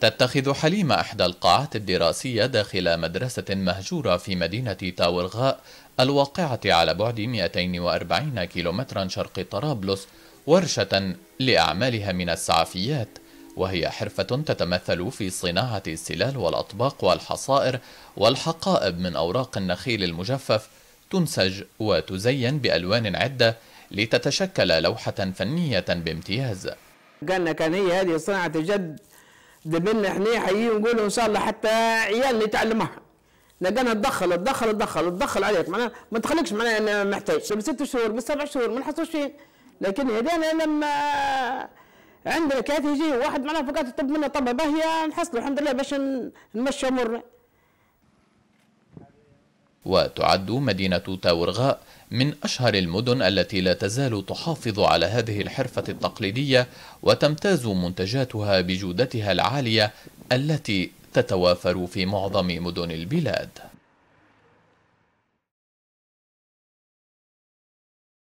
تتخذ حليمة إحدى القاعات الدراسية داخل مدرسة مهجورة في مدينة تاورغاء الواقعة على بعد 240 كيلومترا شرق طرابلس ورشة لأعمالها من السعفيات وهي حرفة تتمثل في صناعة السلال والأطباق والحصائر والحقائب من أوراق النخيل المجفف تنسج وتزين بألوان عدة لتتشكل لوحة فنية بامتياز قالنا كان هي هذه صناعة جد دبلنا احنا حيي ونقول ان شاء الله حتى عيالنا يتعلمها لقينا تدخل تدخل تدخل تدخل عليك معناها ما تخليكش معناها انا محتاج من ست شهور من سبع شهور من حصوشين لكن هذانا لما عندنا كاف يجي واحد معناها فقط طب منه طبه باهيه نحصلوا الحمد لله باش نمشي امورنا وتعد مدينة تاورغاء من أشهر المدن التي لا تزال تحافظ على هذه الحرفة التقليدية وتمتاز منتجاتها بجودتها العالية التي تتوافر في معظم مدن البلاد